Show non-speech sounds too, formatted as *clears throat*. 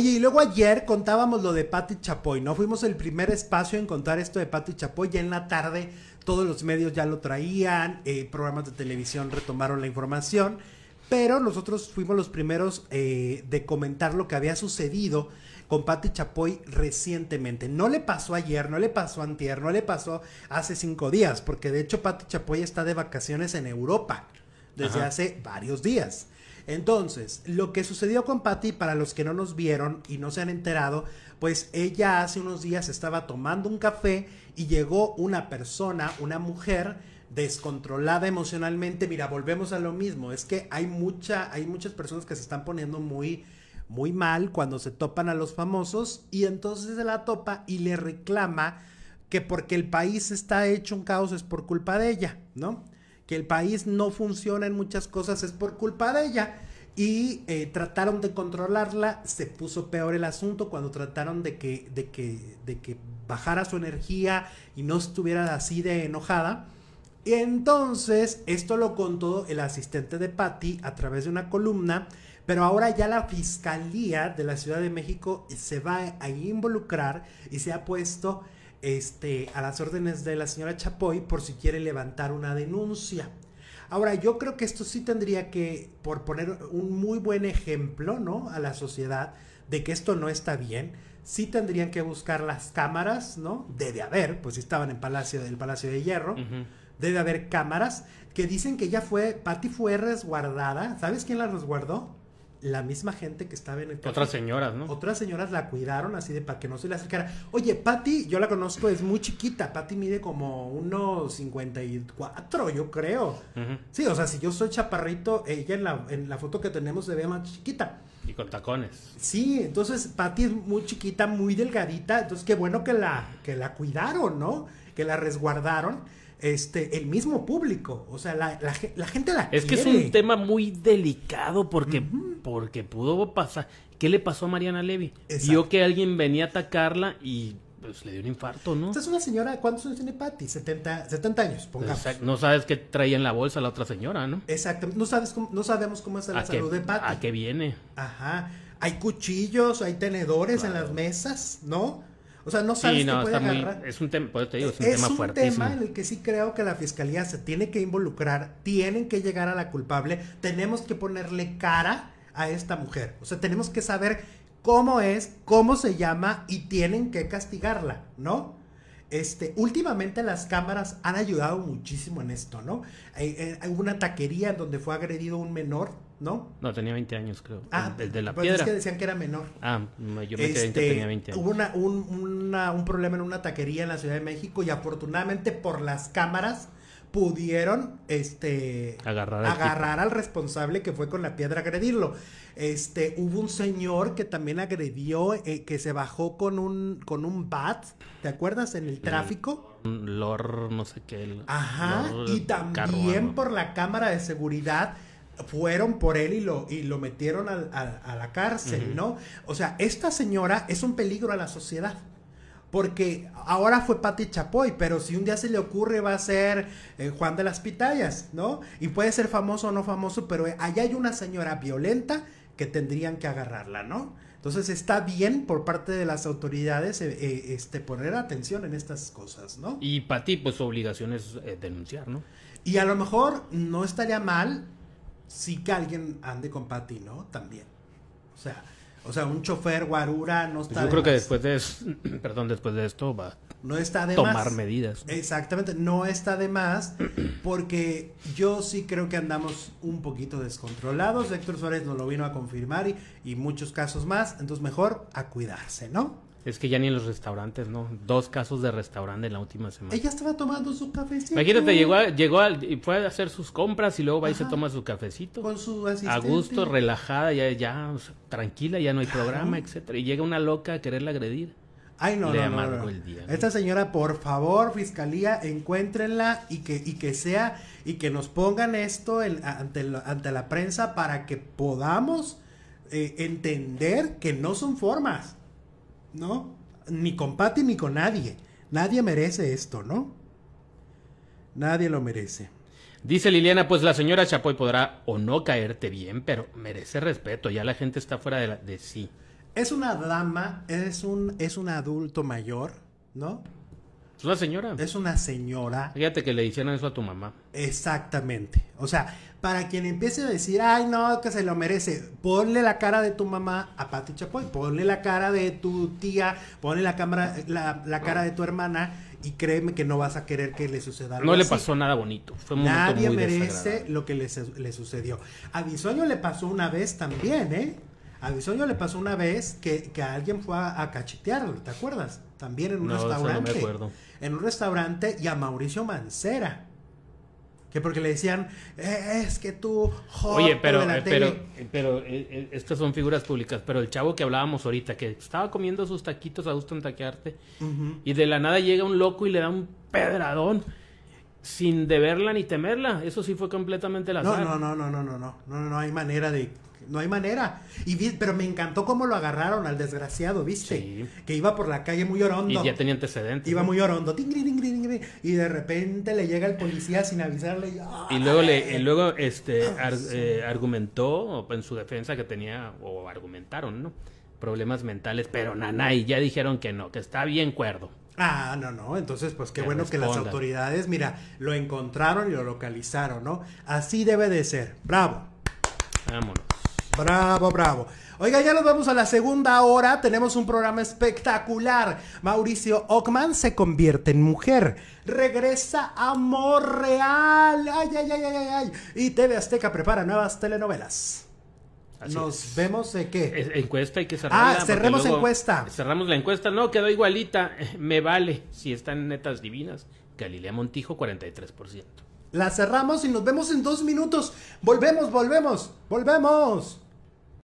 Oye, y luego ayer contábamos lo de Patti Chapoy, ¿no? Fuimos el primer espacio en contar esto de Pati Chapoy, ya en la tarde todos los medios ya lo traían, eh, programas de televisión retomaron la información, pero nosotros fuimos los primeros eh, de comentar lo que había sucedido con Patti Chapoy recientemente. No le pasó ayer, no le pasó antier, no le pasó hace cinco días, porque de hecho Pati Chapoy está de vacaciones en Europa desde hace varios días. Entonces, lo que sucedió con Patty, para los que no nos vieron y no se han enterado, pues ella hace unos días estaba tomando un café y llegó una persona, una mujer, descontrolada emocionalmente, mira, volvemos a lo mismo, es que hay mucha, hay muchas personas que se están poniendo muy, muy mal cuando se topan a los famosos y entonces se la topa y le reclama que porque el país está hecho un caos es por culpa de ella, ¿no? Que el país no funciona en muchas cosas es por culpa de ella y eh, trataron de controlarla, se puso peor el asunto cuando trataron de que, de que, de que bajara su energía y no estuviera así de enojada. Y entonces, esto lo contó el asistente de Patty a través de una columna, pero ahora ya la Fiscalía de la Ciudad de México se va a involucrar y se ha puesto este, a las órdenes de la señora Chapoy por si quiere levantar una denuncia. Ahora, yo creo que esto sí tendría que, por poner un muy buen ejemplo, ¿no? A la sociedad de que esto no está bien, sí tendrían que buscar las cámaras, ¿no? Debe haber, pues si estaban en Palacio del Palacio de Hierro, debe haber cámaras que dicen que ya fue, Patty fue resguardada, ¿sabes quién la resguardó? la misma gente que estaba en el Otras señoras, ¿no? Otras señoras la cuidaron así de para que no se le acercara. Oye, Patty, yo la conozco, es muy chiquita. Patty mide como 1,54, yo creo. Sí, o sea, si yo soy chaparrito, ella en la, foto que tenemos se ve más chiquita. Y con tacones. Sí, entonces Patty es muy chiquita, muy delgadita. Entonces, qué bueno que la, que la cuidaron, ¿no? Que la resguardaron este, el mismo público. O sea, la, gente la gente la Es que es un tema muy delicado porque porque pudo pasar. ¿Qué le pasó a Mariana Levy? Vio que alguien venía a atacarla y pues le dio un infarto, ¿no? Esta es una señora, ¿cuántos años tiene Patty? 70, 70 años, pongamos. No sabes qué traía en la bolsa la otra señora, ¿no? Exactamente. No, sabes no sabemos cómo es la salud de Patty. ¿A qué viene? Ajá. Hay cuchillos, hay tenedores en las mesas, ¿no? O sea, no sabes sí, no, está Muy, es un tema, te es un tema en el que sí creo que la fiscalía se tiene que involucrar, tienen que llegar a la culpable, tenemos que ponerle cara a esta mujer. O sea, tenemos que saber cómo es, cómo se llama y tienen que castigarla, ¿no? Este, últimamente las cámaras han ayudado muchísimo en esto, ¿no? Hay, eh, una taquería donde fue agredido un menor, ¿no? No, tenía 20 años, creo. Ah, el, de la pues Es que decían que era menor. Ah, yo me que este, tenía 20 años. Hubo una, un, un problema en una taquería en la Ciudad de México y afortunadamente por las cámaras pudieron este agarrar, al, agarrar al, responsable que fue con la piedra agredirlo. Este, hubo un señor que también agredió, eh, que se bajó con un, con un bat, ¿te acuerdas? En el tráfico. Un Lor, no sé qué. Ajá, y también por la cámara de seguridad fueron por él y lo, y lo metieron a, la cárcel, ¿no? O sea, esta señora es un peligro a la sociedad. Porque ahora fue Pati Chapoy, pero si un día se le ocurre va a ser eh, Juan de las Pitayas, ¿no? Y puede ser famoso o no famoso, pero eh, allá hay una señora violenta que tendrían que agarrarla, ¿no? Entonces está bien por parte de las autoridades eh, este, poner atención en estas cosas, ¿no? Y Pati, pues su obligación es denunciar, ¿no? Y a lo mejor no estaría mal si que alguien ande con Pati, ¿no? También. O sea, o sea, un chofer guarura no pues está. Yo creo que después de *clears throat* perdón, después de esto va no está tomar medidas. Exactamente, no está de más porque yo sí creo que andamos un poquito descontrolados. Héctor Suárez nos lo vino a confirmar y, y muchos casos más. Entonces mejor a cuidarse, ¿no? Es que ya ni en los restaurantes, ¿no? Dos casos de restaurante en la última semana. Ella estaba tomando su cafecito. Imagínate, llegó, llegó y fue a hacer sus compras y luego va y se toma su cafecito. Con su A gusto, relajada, ya, ya tranquila, ya no hay programa, etcétera. Y llega una loca a quererla agredir. Ay, no, no, El día, Esta señora, por favor, fiscalía, encuéntrenla y que, y que sea, y que nos pongan esto ante, ante, la prensa para que podamos eh, entender que no son formas. ¿no? Ni con Patty ni con nadie. Nadie merece esto, ¿no? Nadie lo merece. Dice Liliana, pues la señora Chapoy podrá o no caerte bien, pero merece respeto, ya la gente está fuera de, de sí. Es una dama, es un, es un adulto mayor, ¿no? Es una señora. Es una señora. Fíjate que le hicieron eso a tu mamá. Exactamente. O sea, para quien empiece a decir, ay, no, que se lo merece, ponle la cara de tu mamá a Pati Chapoy, ponle la cara de tu tía, ponle la, cámara, la, cara de tu hermana y créeme que no vas a querer que le suceda algo. No le pasó nada bonito. Fue Nadie merece lo que le, sucedió. A Bisoño le pasó una vez también, ¿eh? A Bisoño le pasó una vez que, que alguien fue a, cachetearlo, ¿te acuerdas? También en un restaurante. no me acuerdo. En un restaurante y a Mauricio Mancera. Que porque le decían, eh, es que tú, Oye, pero, eh, pero, eh, pero estas son figuras públicas. Pero el chavo que hablábamos ahorita, que estaba comiendo sus taquitos a gusto en taquearte, y de la nada llega un loco y le da un pedradón sin deberla ni temerla. Eso sí fue completamente la no, no, no, no, no, no, no, no, no hay manera de no hay manera. Y pero me encantó cómo lo agarraron al desgraciado, ¿viste? Que iba por la calle muy orondo. Y ya tenía antecedentes. Iba muy orondo. y de repente le llega el policía sin avisarle. Y, luego ah". luego este eh, argumentó en su defensa que tenía, o argumentaron, ¿no? Problemas mentales, pero y ya dijeron que no, que está bien cuerdo. Ah, no, no. Entonces, pues qué bueno que las autoridades, mira, lo encontraron y lo localizaron, ¿no? Así debe de ser. Bravo. Vámonos. Bravo, bravo. Oiga, ya nos vamos a la segunda hora. Tenemos un programa espectacular. Mauricio Ockman se convierte en mujer. Regresa Amor Real. Ay, ay, ay, ay, ay. Y TV Azteca prepara nuevas telenovelas. Nos vemos en qué? Encuesta hay que cerrar. Ah, cerremos encuesta. Cerramos la encuesta. No, quedó igualita. Eh, me vale. Si están netas divinas. Galilea Montijo, 43%. La cerramos y nos vemos en dos minutos. Volvemos, volvemos, volvemos.